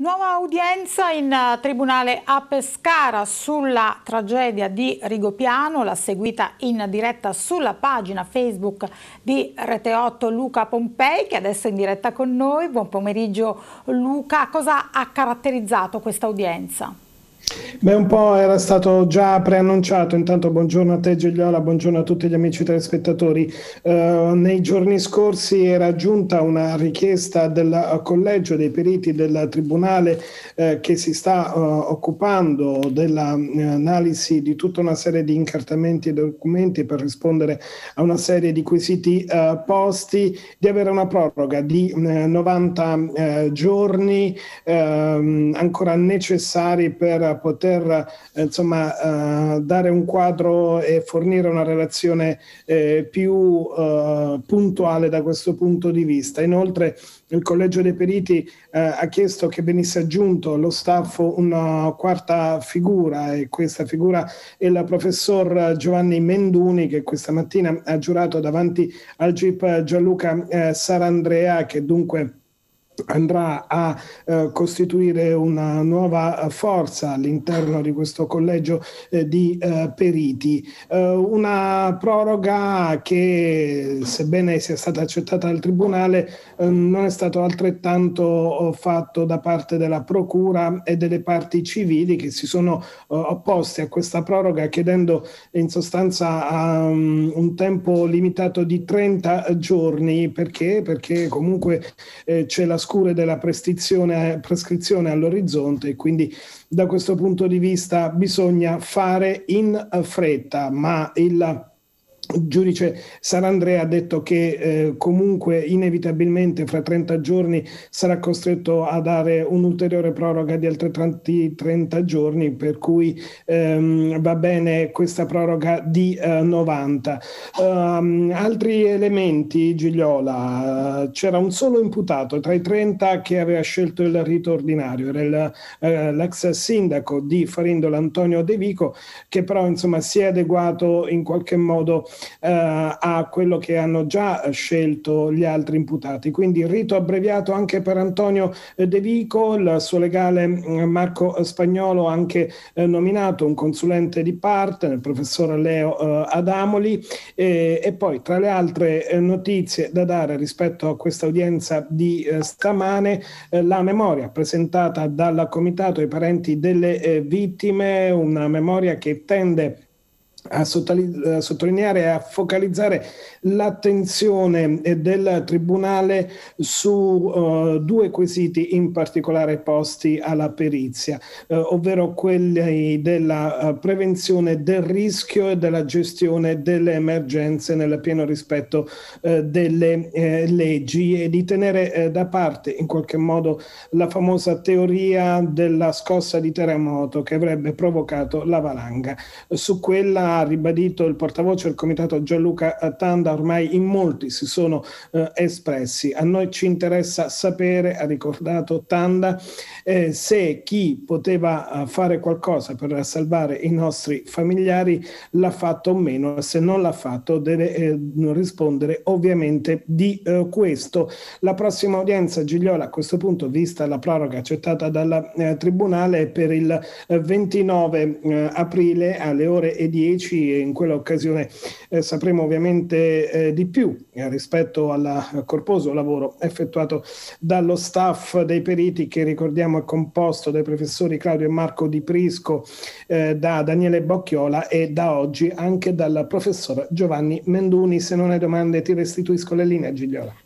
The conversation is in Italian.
Nuova udienza in eh, tribunale a Pescara sulla tragedia di Rigopiano, la seguita in diretta sulla pagina Facebook di Rete 8 Luca Pompei che adesso è in diretta con noi. Buon pomeriggio Luca, cosa ha caratterizzato questa udienza? Beh, un po' era stato già preannunciato, intanto buongiorno a te Gigliola, buongiorno a tutti gli amici telespettatori. Eh, nei giorni scorsi era giunta una richiesta del collegio dei periti del Tribunale eh, che si sta eh, occupando dell'analisi eh, di tutta una serie di incartamenti e documenti per rispondere a una serie di quesiti eh, posti, di avere una proroga di 90 eh, giorni ehm, ancora necessari per poter eh, insomma, eh, dare un quadro e fornire una relazione eh, più puntuale da questo punto di vista. Inoltre il Collegio dei Periti ha chiesto che venisse aggiunto allo staff una quarta figura e questa figura è la professor Giovanni Menduni che questa mattina ha giurato davanti al GIP Gianluca Sarandrea che dunque andrà a eh, costituire una nuova eh, forza all'interno di questo collegio eh, di eh, periti. Eh, una proroga che, sebbene sia stata accettata dal Tribunale, eh, non è stato altrettanto fatto da parte della Procura e delle parti civili che si sono opposte a questa proroga chiedendo in sostanza um, un tempo limitato di 30 giorni perché, perché comunque c'è la scuola scure della prescrizione all'orizzonte e quindi da questo punto di vista bisogna fare in fretta, ma il il giudice Sarandrea ha detto che eh, comunque inevitabilmente fra 30 giorni sarà costretto a dare un'ulteriore proroga di altrettanti 30 giorni, per cui ehm, va bene questa proroga di eh, 90. Um, ehm, altri elementi, Gigliola, eh, c'era un solo imputato tra i 30 che aveva scelto il rito ordinario, era il, eh, l'ex sindaco di Farindola Antonio De Vico, che però insomma si è adeguato in qualche modo eh, a quello che hanno già eh, scelto gli altri imputati. Quindi il rito abbreviato anche per Antonio eh, De Vico, il suo legale mm, Marco Spagnolo ha anche nominato un consulente di parte, il professor Leo Adamoli, e, e poi tra le altre notizie da dare rispetto a questa udienza di stamane, la memoria presentata dal Comitato ai parenti delle vittime, una memoria che tende a, sottolineare e a focalizzare l'attenzione del Tribunale su uh, due quesiti in particolare posti alla perizia, uh, ovvero quelli della uh, prevenzione del rischio e della gestione delle emergenze nel pieno rispetto delle leggi e di tenere da parte in qualche modo la famosa teoria della scossa di terremoto che avrebbe provocato la valanga. Su quella ribadito il portavoce del comitato Gianluca Tanda, ormai in molti si sono eh, espressi. A noi ci interessa sapere, ha ricordato Tanda, eh, se chi poteva eh, fare qualcosa per salvare i nostri familiari l'ha fatto o meno, se non l'ha fatto deve eh, rispondere ovviamente di eh, questo. La prossima udienza, Gigliola, a questo punto, vista la proroga accettata dal eh, Tribunale, è per il 29 aprile alle ore 10 2010 e in quella occasione eh, sapremo ovviamente eh, di più eh, rispetto al corposo lavoro effettuato dallo staff dei periti che ricordiamo è composto dai professori Claudio e Marco Di Prisco, eh, da Daniele Bocchiola e da oggi anche dal professor Giovanni Menduni. Se non hai domande ti restituisco le linee Gigliola.